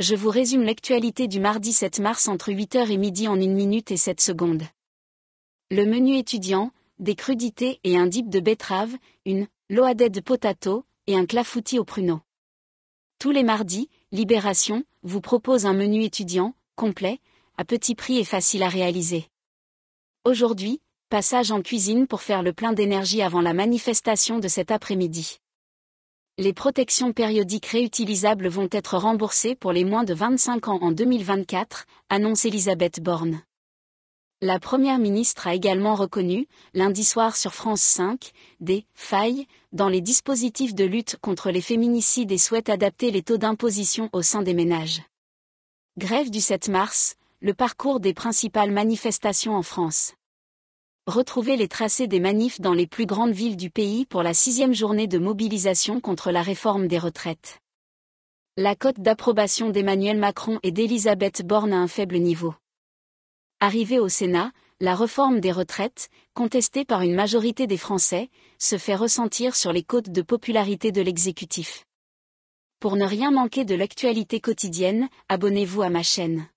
je vous résume l'actualité du mardi 7 mars entre 8h et midi en 1 minute et 7 secondes. Le menu étudiant, des crudités et un dip de betterave, une de potato et un clafoutis au pruneau. Tous les mardis, Libération vous propose un menu étudiant, complet, à petit prix et facile à réaliser. Aujourd'hui, passage en cuisine pour faire le plein d'énergie avant la manifestation de cet après-midi les protections périodiques réutilisables vont être remboursées pour les moins de 25 ans en 2024, annonce Elisabeth Borne. La Première ministre a également reconnu, lundi soir sur France 5, des failles dans les dispositifs de lutte contre les féminicides et souhaite adapter les taux d'imposition au sein des ménages. Grève du 7 mars, le parcours des principales manifestations en France. Retrouvez les tracés des manifs dans les plus grandes villes du pays pour la sixième journée de mobilisation contre la réforme des retraites. La cote d'approbation d'Emmanuel Macron et d'Elisabeth Borne à un faible niveau. Arrivée au Sénat, la réforme des retraites, contestée par une majorité des Français, se fait ressentir sur les côtes de popularité de l'exécutif. Pour ne rien manquer de l'actualité quotidienne, abonnez-vous à ma chaîne.